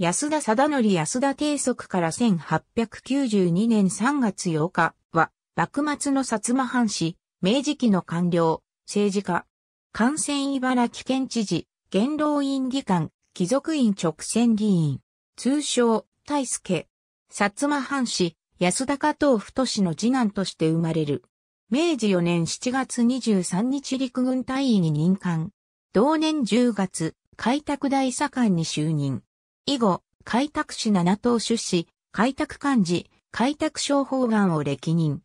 安田貞則安田定則から1892年3月8日は、幕末の薩摩藩士、明治期の官僚、政治家、感染茨城県知事、元老院議官、貴族院直選議員、通称、大助、薩摩藩士、安田加藤太氏の次男として生まれる。明治4年7月23日陸軍大尉に任官。同年10月、開拓大左官に就任。以後、開拓使七島出資、開拓幹事、開拓商法官を歴任。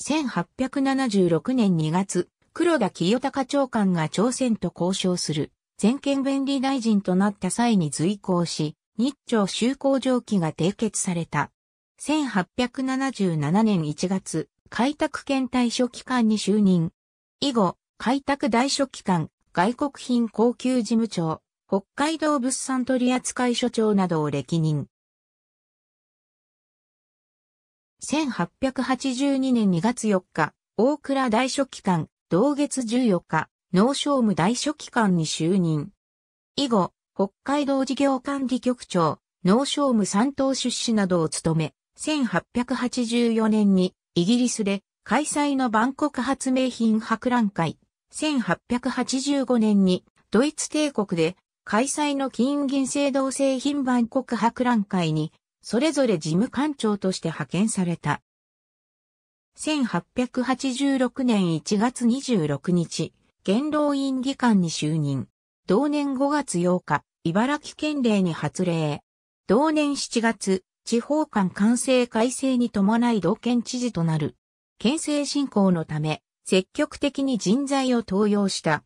1876年2月、黒田清隆長官が朝鮮と交渉する、全権便利大臣となった際に随行し、日朝修好条記が締結された。1877年1月、開拓県大書機関に就任。以後、開拓大書機関、外国品高級事務長、北海道物産取扱所長などを歴任。1882年2月4日、大倉大書記官、同月14日、農商務大書記官に就任。以後、北海道事業管理局長、農商務三党出資などを務め、1884年にイギリスで開催の万国発明品博覧会、1885年にドイツ帝国で開催の金銀制銅製品万国博覧会に、それぞれ事務官庁として派遣された。1886年1月26日、元老院議官に就任。同年5月8日、茨城県令に発令。同年7月、地方間官制改正に伴い同県知事となる。県政振興のため、積極的に人材を登用した。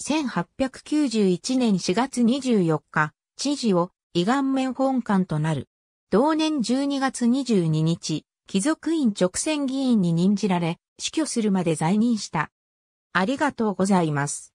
1891年4月24日、知事を、イガ面本官となる。同年12月22日、貴族院直選議員に任じられ、死去するまで在任した。ありがとうございます。